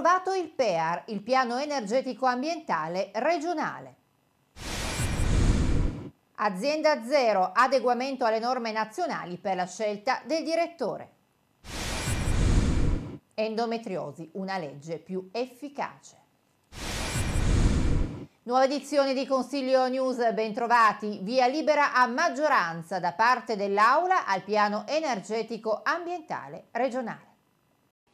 approvato il PEAR, il piano energetico ambientale regionale. Azienda zero, adeguamento alle norme nazionali per la scelta del direttore. Endometriosi, una legge più efficace. Nuova edizione di Consiglio News, bentrovati. Via libera a maggioranza da parte dell'Aula al piano energetico ambientale regionale.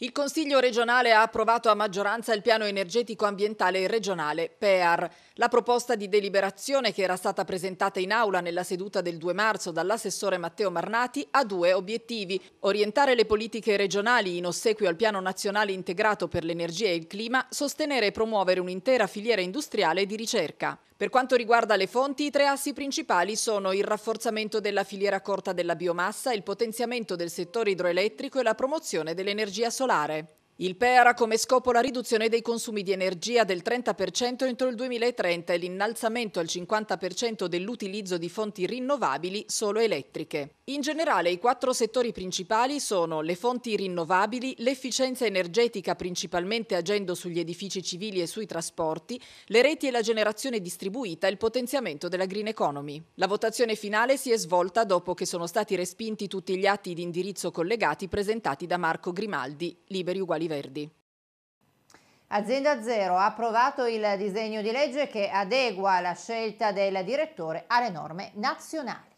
Il Consiglio regionale ha approvato a maggioranza il piano energetico ambientale regionale PEAR. La proposta di deliberazione che era stata presentata in aula nella seduta del 2 marzo dall'assessore Matteo Marnati ha due obiettivi. Orientare le politiche regionali in ossequio al Piano Nazionale Integrato per l'Energia e il Clima, sostenere e promuovere un'intera filiera industriale di ricerca. Per quanto riguarda le fonti, i tre assi principali sono il rafforzamento della filiera corta della biomassa, il potenziamento del settore idroelettrico e la promozione dell'energia solare. Il PEA ha come scopo la riduzione dei consumi di energia del 30% entro il 2030 e l'innalzamento al 50% dell'utilizzo di fonti rinnovabili solo elettriche. In generale i quattro settori principali sono le fonti rinnovabili, l'efficienza energetica principalmente agendo sugli edifici civili e sui trasporti, le reti e la generazione distribuita e il potenziamento della green economy. La votazione finale si è svolta dopo che sono stati respinti tutti gli atti di indirizzo collegati presentati da Marco Grimaldi, Liberi Uguali Ali Verdi. Azienda Zero ha approvato il disegno di legge che adegua la scelta del direttore alle norme nazionali.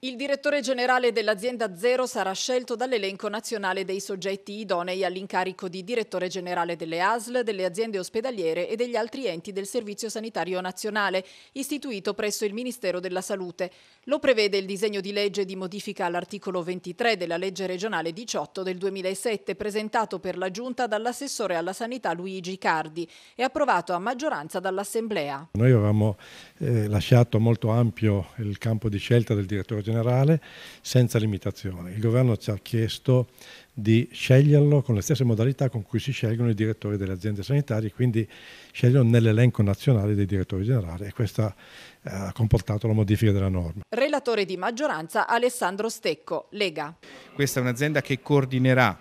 Il direttore generale dell'azienda Zero sarà scelto dall'elenco nazionale dei soggetti idonei all'incarico di direttore generale delle ASL, delle aziende ospedaliere e degli altri enti del Servizio Sanitario Nazionale, istituito presso il Ministero della Salute. Lo prevede il disegno di legge di modifica all'articolo 23 della legge regionale 18 del 2007, presentato per la Giunta dall'assessore alla sanità Luigi Cardi e approvato a maggioranza dall'Assemblea. Noi avevamo eh, lasciato molto ampio il campo di scelta del direttore generale generale senza limitazione. Il governo ci ha chiesto di sceglierlo con le stesse modalità con cui si scelgono i direttori delle aziende sanitarie, quindi sceglierlo nell'elenco nazionale dei direttori generali e questo ha eh, comportato la modifica della norma. Relatore di maggioranza Alessandro Stecco, Lega. Questa è un'azienda che coordinerà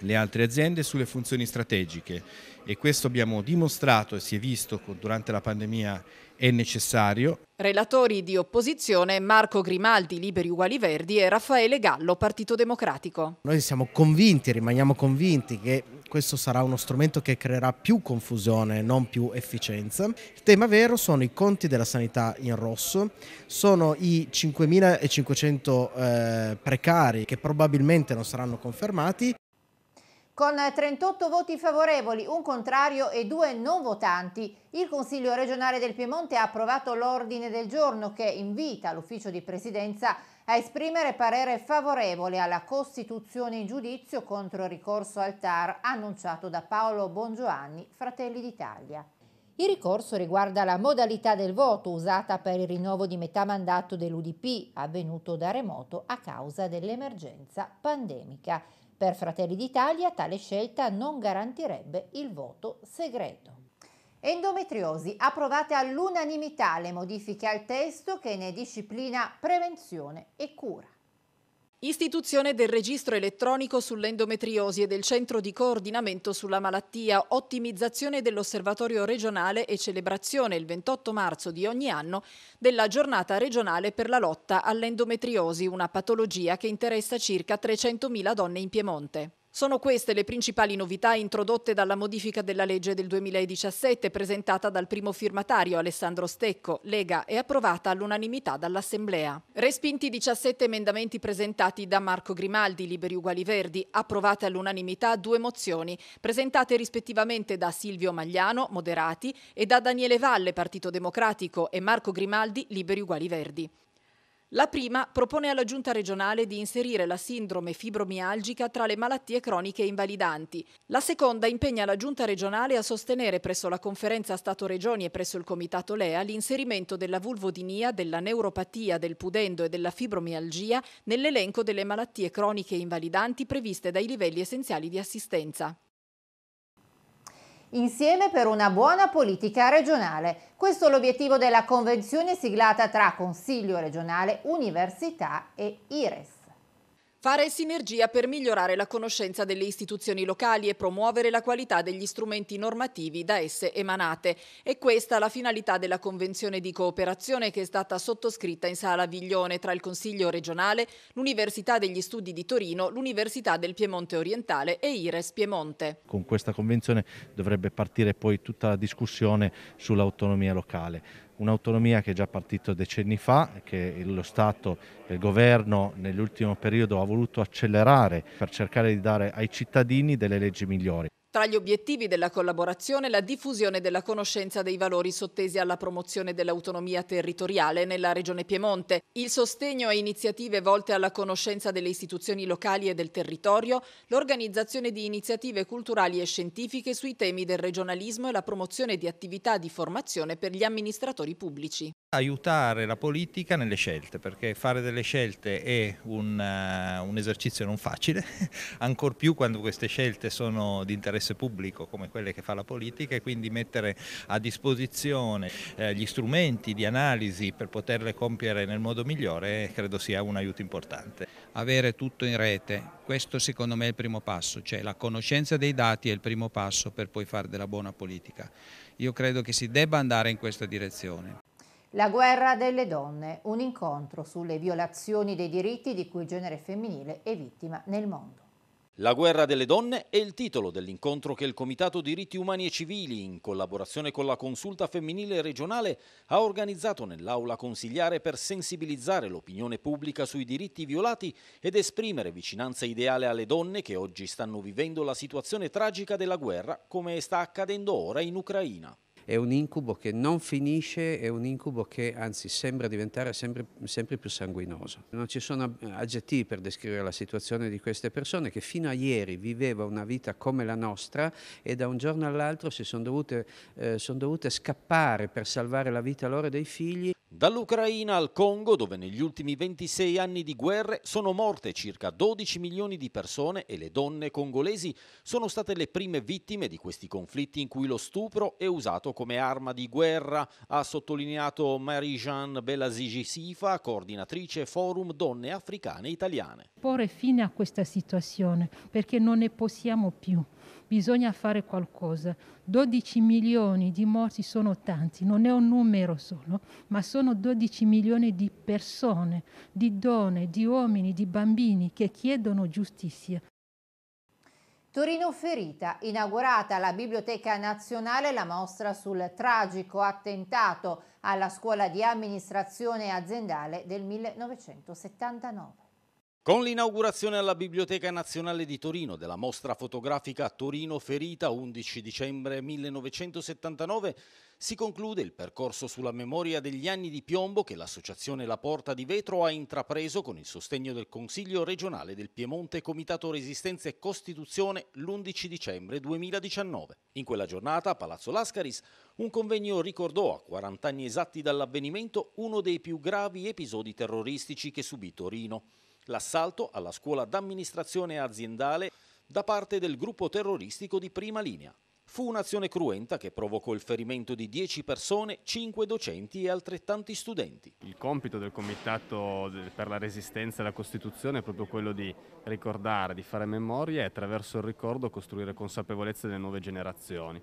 le altre aziende sulle funzioni strategiche e questo abbiamo dimostrato e si è visto durante la pandemia è necessario. Relatori di opposizione Marco Grimaldi, Liberi Uguali Verdi e Raffaele Gallo, Partito Democratico. Noi siamo convinti, rimaniamo convinti che questo sarà uno strumento che creerà più confusione, non più efficienza. Il tema vero sono i conti della sanità in rosso, sono i 5.500 eh, precari che probabilmente non saranno confermati con 38 voti favorevoli, un contrario e due non votanti, il Consiglio regionale del Piemonte ha approvato l'ordine del giorno che invita l'ufficio di presidenza a esprimere parere favorevole alla costituzione in giudizio contro il ricorso al TAR annunciato da Paolo Bongiovanni, Fratelli d'Italia. Il ricorso riguarda la modalità del voto usata per il rinnovo di metà mandato dell'UDP, avvenuto da remoto a causa dell'emergenza pandemica. Per Fratelli d'Italia tale scelta non garantirebbe il voto segreto. Endometriosi. Approvate all'unanimità le modifiche al testo che ne disciplina prevenzione e cura. Istituzione del registro elettronico sull'endometriosi e del centro di coordinamento sulla malattia, ottimizzazione dell'osservatorio regionale e celebrazione il 28 marzo di ogni anno della giornata regionale per la lotta all'endometriosi, una patologia che interessa circa 300.000 donne in Piemonte. Sono queste le principali novità introdotte dalla modifica della legge del 2017 presentata dal primo firmatario Alessandro Stecco, Lega, e approvata all'unanimità dall'Assemblea. Respinti 17 emendamenti presentati da Marco Grimaldi, Liberi Uguali Verdi, approvate all'unanimità due mozioni, presentate rispettivamente da Silvio Magliano, Moderati, e da Daniele Valle, Partito Democratico, e Marco Grimaldi, Liberi Uguali Verdi. La prima propone alla giunta regionale di inserire la sindrome fibromialgica tra le malattie croniche invalidanti. La seconda impegna la giunta regionale a sostenere presso la conferenza Stato-Regioni e presso il comitato LEA l'inserimento della vulvodinia, della neuropatia, del pudendo e della fibromialgia nell'elenco delle malattie croniche invalidanti previste dai livelli essenziali di assistenza insieme per una buona politica regionale. Questo è l'obiettivo della convenzione siglata tra Consiglio regionale, Università e IRES. Fare sinergia per migliorare la conoscenza delle istituzioni locali e promuovere la qualità degli strumenti normativi da esse emanate. È questa la finalità della Convenzione di cooperazione che è stata sottoscritta in Sala Viglione tra il Consiglio regionale, l'Università degli Studi di Torino, l'Università del Piemonte Orientale e Ires Piemonte. Con questa convenzione dovrebbe partire poi tutta la discussione sull'autonomia locale un'autonomia che è già partito decenni fa, che lo Stato e il governo nell'ultimo periodo ha voluto accelerare per cercare di dare ai cittadini delle leggi migliori. Tra gli obiettivi della collaborazione la diffusione della conoscenza dei valori sottesi alla promozione dell'autonomia territoriale nella Regione Piemonte, il sostegno a iniziative volte alla conoscenza delle istituzioni locali e del territorio, l'organizzazione di iniziative culturali e scientifiche sui temi del regionalismo e la promozione di attività di formazione per gli amministratori pubblici aiutare la politica nelle scelte, perché fare delle scelte è un, uh, un esercizio non facile, ancor più quando queste scelte sono di interesse pubblico come quelle che fa la politica e quindi mettere a disposizione eh, gli strumenti di analisi per poterle compiere nel modo migliore credo sia un aiuto importante. Avere tutto in rete, questo secondo me è il primo passo, cioè la conoscenza dei dati è il primo passo per poi fare della buona politica. Io credo che si debba andare in questa direzione. La guerra delle donne, un incontro sulle violazioni dei diritti di cui il genere femminile è vittima nel mondo. La guerra delle donne è il titolo dell'incontro che il Comitato Diritti Umani e Civili, in collaborazione con la Consulta Femminile Regionale, ha organizzato nell'aula consigliare per sensibilizzare l'opinione pubblica sui diritti violati ed esprimere vicinanza ideale alle donne che oggi stanno vivendo la situazione tragica della guerra come sta accadendo ora in Ucraina è un incubo che non finisce, è un incubo che anzi sembra diventare sempre, sempre più sanguinoso. Non ci sono aggettivi per descrivere la situazione di queste persone che fino a ieri viveva una vita come la nostra e da un giorno all'altro si sono dovute, eh, son dovute scappare per salvare la vita loro e dei figli Dall'Ucraina al Congo, dove negli ultimi 26 anni di guerre sono morte circa 12 milioni di persone e le donne congolesi sono state le prime vittime di questi conflitti in cui lo stupro è usato come arma di guerra, ha sottolineato Marie-Jeanne Belazigi sifa coordinatrice Forum Donne Africane Italiane. Porre fine a questa situazione perché non ne possiamo più bisogna fare qualcosa. 12 milioni di morti sono tanti, non è un numero solo, ma sono sono 12 milioni di persone, di donne, di uomini, di bambini che chiedono giustizia. Torino Ferita, inaugurata alla Biblioteca Nazionale la mostra sul tragico attentato alla scuola di amministrazione aziendale del 1979. Con l'inaugurazione alla Biblioteca Nazionale di Torino della mostra fotografica Torino Ferita 11 dicembre 1979 si conclude il percorso sulla memoria degli anni di piombo che l'associazione La Porta di Vetro ha intrapreso con il sostegno del Consiglio regionale del Piemonte Comitato Resistenza e Costituzione l'11 dicembre 2019. In quella giornata a Palazzo Lascaris un convegno ricordò a 40 anni esatti dall'avvenimento uno dei più gravi episodi terroristici che subì Torino l'assalto alla scuola d'amministrazione aziendale da parte del gruppo terroristico di prima linea. Fu un'azione cruenta che provocò il ferimento di 10 persone, 5 docenti e altrettanti studenti. Il compito del Comitato per la Resistenza e la Costituzione è proprio quello di ricordare, di fare memoria e attraverso il ricordo costruire consapevolezza delle nuove generazioni.